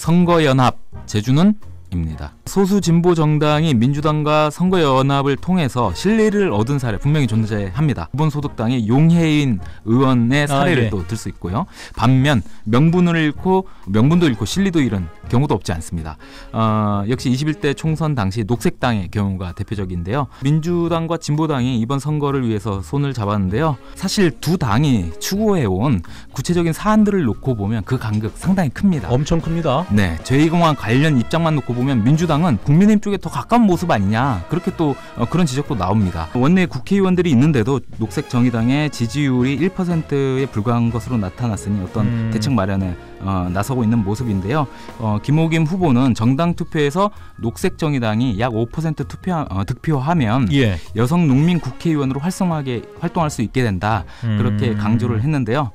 선거연합 제주는 입니다. 소수 진보 정당이 민주당과 선거연합을 통해서 신뢰를 얻은 사례 분명히 존재합니다. 기본소득당의 용해인 의원의 아, 사례를 아, 예. 또들 수 있고요. 반면 명분을 잃고 명분도 잃고 실리도 잃은 경우도 없지 않습니다. 어, 역시 21대 총선 당시 녹색당의 경우가 대표적인데요. 민주당과 진보당이 이번 선거를 위해서 손을 잡았는데요. 사실 두 당이 추구해온 구체적인 사안들을 놓고 보면 그 간극 상당히 큽니다. 엄청 큽니다. 네, 제2공항 관련 입장만 놓고 보면 민주당은 국민의힘 쪽에 더 가까운 모습 아니냐 그렇게 또 어, 그런 지적도 나옵니다. 원내 국회의원들이 있는데도 녹색 정의당의 지지율이 1%에 불과한 것으로 나타났으니 어떤 음. 대책 마련에 어, 나서고 있는 모습인데요. 어, 김호김 후보는 정당 투표에서 녹색 정의당이 약 5% 투표 어, 득표하면 예. 여성 농민 국회의원으로 활성하게 활동할 수 있게 된다 그렇게 음. 강조를 했는데요.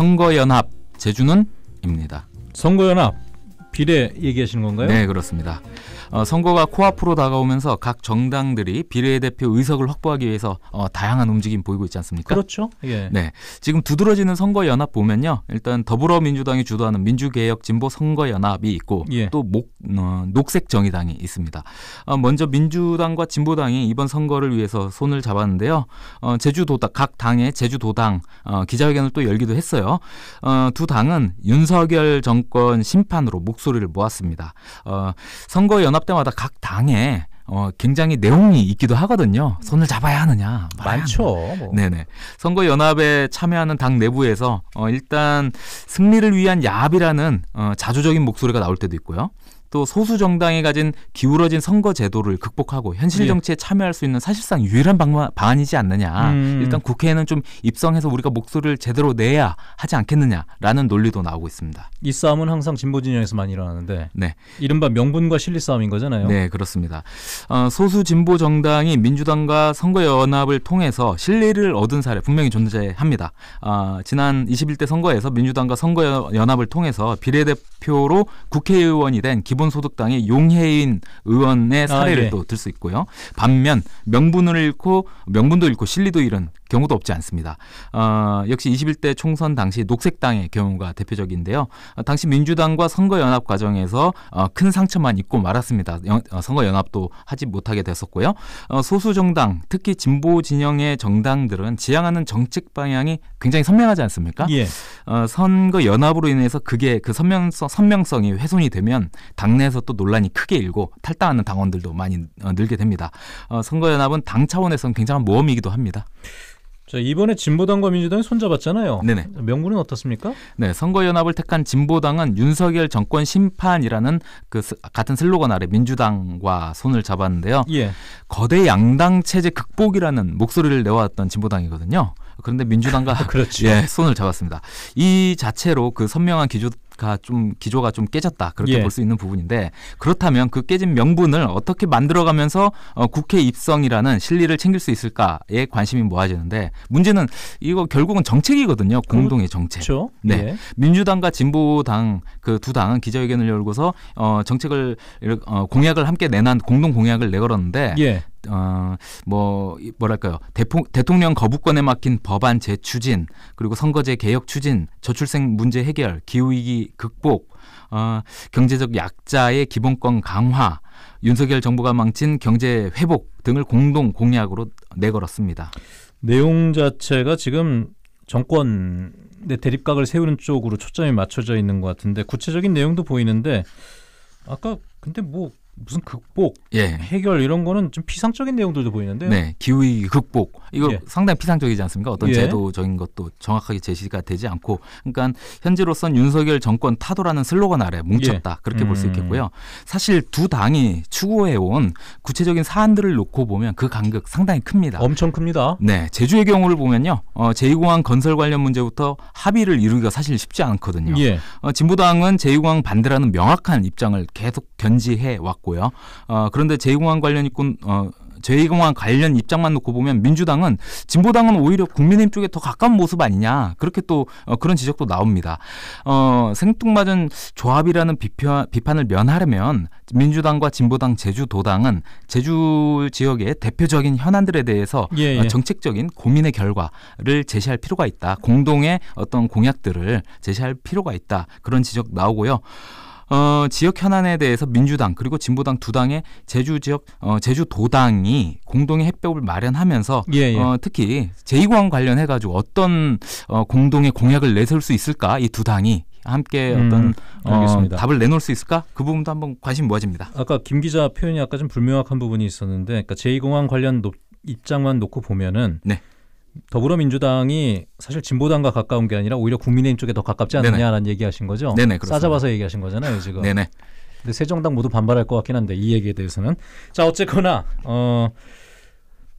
선거연합 제주는입니다. 선거연합 비례 얘기하시는 건가요? 네, 그렇습니다. 어, 선거가 코앞으로 다가오면서 각 정당들이 비례대표 의석을 확보하기 위해서 어, 다양한 움직임 보이고 있지 않습니까? 그렇죠. 예. 네, 지금 두드러지는 선거 연합 보면요, 일단 더불어민주당이 주도하는 민주개혁 진보 선거 연합이 있고 예. 또 목, 어, 녹색 정의당이 있습니다. 어, 먼저 민주당과 진보당이 이번 선거를 위해서 손을 잡았는데요. 어, 제주도당 각 당의 제주도당 어, 기자회견을 또 열기도 했어요. 두 당은 윤석열 정권 심판으로 목 목소리를 모았습니다. 어, 선거 연합 때마다 각 당에 어, 굉장히 내용이 있기도 하거든요. 손을 잡아야 하느냐. 많죠. 뭐. 네네. 선거 연합에 참여하는 당 내부에서 어, 일단 승리를 위한 야합이라는 어, 자주적인 목소리가 나올 때도 있고요. 또 소수 정당이 가진 기울어진 선거 제도를 극복하고 현실 예. 정치에 참여할 수 있는 사실상 유일한 방안, 방안이지 않느냐. 음. 일단 국회에는 좀 입성해서 우리가 목소리를 제대로 내야 하지 않겠느냐라는 논리도 나오고 있습니다. 이 싸움은 항상 진보 진영에서 만 일어나는데 네. 이른바 명분과 실리 싸움인 거잖아요. 네, 그렇습니다. 어, 소수 진보 정당이 민주당과 선거 연합을 통해서 실리를 얻은 사례 분명히 존재합니다. 어, 지난 21대 선거에서 민주당과 선거 연합을 통해서 비례대표로 국회의원이 된 기본 기본소득당의 용해인 의원의 사례를 아, 예. 또들 수 있고요. 반면 명분을 잃고 명분도 잃고 실리도 잃은 경우도 없지 않습니다. 어, 역시 21대 총선 당시 녹색당의 경우가 대표적인데요. 어, 당시 민주당과 선거연합 과정에서 어, 큰 상처만 입고 말았습니다. 어, 선거연합도 하지 못하게 됐었고요. 어, 소수 정당, 특히 진보 진영의 정당들은 지향하는 정책 방향이 굉장히 선명하지 않습니까? 예. 어, 선거연합으로 인해서 그게 그 선명성, 선명성이 훼손이 되면 당내에서 또 논란이 크게 일고 탈당하는 당원들도 많이 늘게 됩니다. 선거연합은 당 차원에서는 굉장한 모험이기도 합니다. 자, 이번에 진보당과 민주당이 손잡았잖아요. 네네. 명분은 어떻습니까? 네, 선거연합을 택한 진보당은 윤석열 정권 심판이라는 그 스, 같은 슬로건 아래 민주당과 손을 잡았는데요. 예. 거대 양당 체제 극복이라는 목소리를 내왔던 진보당이거든요. 그런데 민주당과 그렇죠. 예, 손을 잡았습니다. 이 자체로 그 선명한 기조 가좀 기조가 좀 깨졌다 그렇게 예. 볼수 있는 부분인데 그렇다면 그 깨진 명분을 어떻게 만들어가면서 어, 국회 입성이라는 실리를 챙길 수 있을까에 관심이 모아지는데 문제는 이거 결국은 정책이거든요 공동의 그렇죠. 정책. 그렇죠? 네 예. 민주당과 진보당 그 두 당은 기자회견을 열고서 어, 정책을 어, 공약을 함께 내놨 공동 공약을 내걸었는데 예. 어, 뭐 뭐랄까요 대통 대통령 거부권에 막힌 법안 재추진 그리고 선거제 개혁 추진 저출생 문제 해결 기후 위기 극복 어, 경제적 약자의 기본권 강화 윤석열 정부가 망친 경제 회복 등을 공동 공약으로 내걸었습니다. 내용 자체가 지금 정권 내 대립각을 세우는 쪽으로 초점이 맞춰져 있는 것 같은데 구체적인 내용도 보이는데 아까 근데 뭐 무슨 극복, 예. 해결 이런 거는 좀 피상적인 내용들도 보이는데요. 네, 기후위기 극복 이거 예. 상당히 피상적이지 않습니까? 어떤 예. 제도적인 것도 정확하게 제시가 되지 않고, 그러니까 현재로선 윤석열 정권 타도라는 슬로건 아래 뭉쳤다 예. 그렇게 볼수 음. 있겠고요. 사실 두 당이 추구해 온 구체적인 사안들을 놓고 보면 그 간극 상당히 큽니다. 엄청 큽니다. 네, 제주의 경우를 보면요, 어, 제2공항 건설 관련 문제부터 합의를 이루기가 사실 쉽지 않거든요. 예. 어, 진보당은 제2공항 반대라는 명확한 입장을 계속 견지해 왔고. 있고요. 어, 그런데 제2공항 관련 입군 어, 제2공항 관련 입장만 놓고 보면 민주당은 진보당은 오히려 국민의힘 쪽에 더 가까운 모습 아니냐 그렇게 또 어, 그런 지적도 나옵니다. 어, 생뚱맞은 조합이라는 비파, 비판을 면하려면 민주당과 진보당 제주도당은 제주 지역의 대표적인 현안들에 대해서 어, 예, 예. 정책적인 고민의 결과를 제시할 필요가 있다. 공동의 어떤 공약들을 제시할 필요가 있다. 그런 지적 나오고요. 어, 지역 현안에 대해서 민주당 그리고 진보당 두 당의 제주 지역 어, 제주 도당이 공동의 해법을 마련하면서 예, 예. 어, 특히 제2공항 관련해 가지고 어떤 어, 공동의 공약을 내세울 수 있을까 이 두 당이 함께 음, 어떤 음, 어, 답을 내놓을 수 있을까? 그 부분도 한번 관심 모아집니다. 아까 김 기자 표현이 아까 좀 불명확한 부분이 있었는데, 그러니까 제2공항 관련 노, 입장만 놓고 보면은 네. 더불어민주당이 사실 진보당과 가까운 게 아니라 오히려 국민의힘 쪽에 더 가깝지 않느냐라는 얘기하신 거죠. 네네, 싸잡아서 얘기하신 거잖아요 지금. 네네. 근데 세 정당 모두 반발할 것 같긴 한데 이 얘기에 대해서는 자 어쨌거나 어.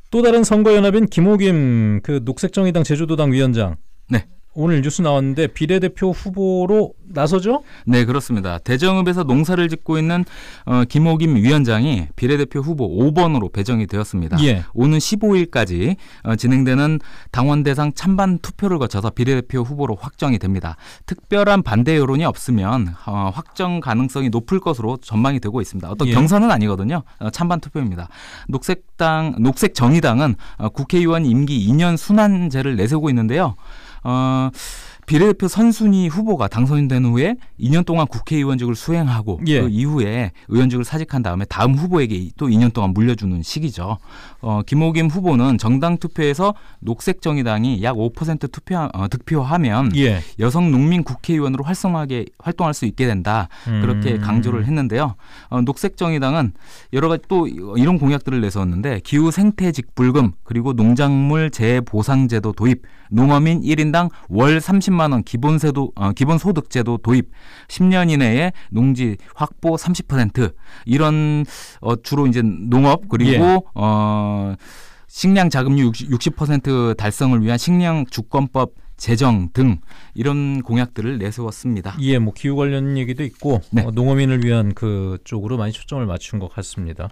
또 다른 선거연합인 김호김 그 녹색정의당 제주도당 위원장. 네. 오늘 뉴스 나왔는데 비례대표 후보로 나서죠? 네, 그렇습니다. 대정읍에서 농사를 짓고 있는 어, 김옥임 위원장이 비례대표 후보 5번으로 배정이 되었습니다. 예. 오는 15일까지 어, 진행되는 당원 대상 찬반 투표를 거쳐서 비례대표 후보로 확정이 됩니다. 특별한 반대 여론이 없으면 어, 확정 가능성이 높을 것으로 전망이 되고 있습니다. 어떤 예. 경선은 아니거든요. 어, 찬반 투표입니다. 녹색당, 녹색정의당은 어, 국회의원 임기 2년 순환제를 내세우고 있는데요. 嗯。 비례대표 선순위 후보가 당선된 후에 2년 동안 국회의원직을 수행하고 예. 그 이후에 의원직을 사직한 다음에 다음 후보에게 또 2년 동안 물려주는 시기죠. 어, 김호김 후보는 정당 투표에서 녹색정의당이 약 5% 투표 어, 득표하면 예. 여성 농민 국회의원으로 활성하게 활동할 수 있게 된다 그렇게 음. 강조를 했는데요. 어, 녹색정의당은 여러 가지 또 이런 공약들을 내세웠는데 기후 생태직 불금 그리고 농작물 재 보상제도 도입 농어민 1인당 월 30만 3천만 원 기본세도 어, 기본소득제도 도입, 10년 이내에 농지 확보 30% 이런 어, 주로 이제 농업 그리고 예. 어 식량 자금률 60% 달성을 위한 식량 주권법 재정 등 이런 공약들을 내세웠습니다. 예, 뭐 기후 관련 얘기도 있고 네. 어, 농어민을 위한 그 쪽으로 많이 초점을 맞춘 것 같습니다.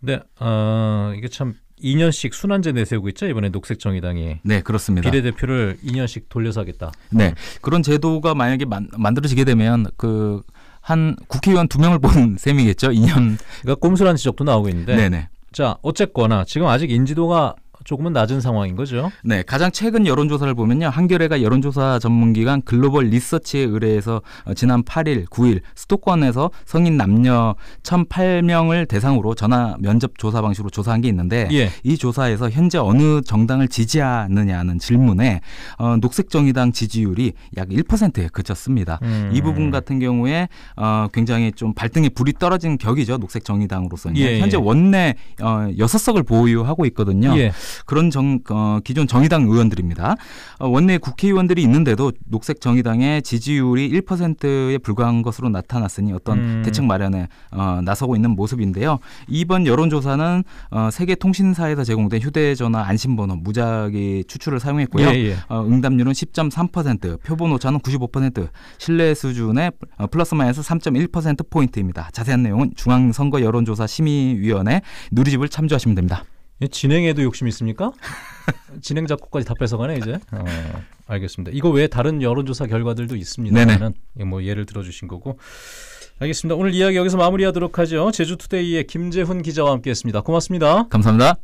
네, 어, 이게 참 2년씩 순환제 내세우고 있죠 이번에 녹색정의당이 네 그렇습니다 비례대표를 2년씩 돌려서 하겠다 네 그런 제도가 만약에 만, 만들어지게 되면 그 한 국회의원 두 명을 뽑은 셈이겠죠 2년 그러니까 꼼수라는 지적도 나오고 있는데 네네. 자 어쨌거나 지금 아직 인지도가 조금은 낮은 상황인 거죠. 네, 가장 최근 여론조사를 보면요. 한겨레가 여론조사 전문기관 글로벌 리서치에 의뢰해서 어, 지난 8일, 9일 수도권에서 성인 남녀 1,008명을 대상으로 전화 면접 조사 방식으로 조사한 게 있는데 예. 이 조사에서 현재 어느 정당을 지지하느냐는 질문에 어, 녹색정의당 지지율이 약 1%에 그쳤습니다. 음. 이 부분 같은 경우에 어, 굉장히 좀 발등에 불이 떨어진 격이죠. 녹색정의당으로서는 예, 현재 예. 원내 어, 6석을 보유하고 있거든요. 예. 그런 정, 어, 기존 정의당 의원들입니다. 어, 원내 국회의원들이 있는데도 녹색 정의당의 지지율이 1%에 불과한 것으로 나타났으니 어떤 음. 대책 마련에 어, 나서고 있는 모습인데요. 이번 여론조사는 어, 세계 통신사에서 제공된 휴대전화 안심번호 무작위 추출을 사용했고요. 예, 예. 어, 응답률은 10.3%, 표본 오차는 95%, 신뢰 수준의 어, 플러스 마이너스 3.1% 포인트입니다. 자세한 내용은 중앙선거 여론조사 심의위원회 누리집을 참조하시면 됩니다. 예, 진행에도 욕심 있습니까? 진행 작곡까지 다 뺏어가네 이제. 어, 알겠습니다. 이거 외에 다른 여론조사 결과들도 있습니다만은 뭐 예를 들어주신 거고. 알겠습니다. 오늘 이야기 여기서 마무리하도록 하죠. 제주투데이의 김재훈 기자와 함께했습니다. 고맙습니다. 감사합니다.